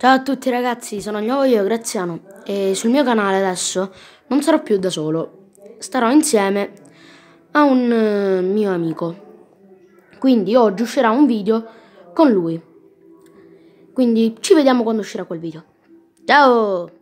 Ciao a tutti ragazzi, sono nuovo io, Graziano, e sul mio canale adesso non sarò più da solo, starò insieme a un eh, mio amico. Quindi oggi uscirà un video con lui. Quindi ci vediamo quando uscirà quel video. Ciao!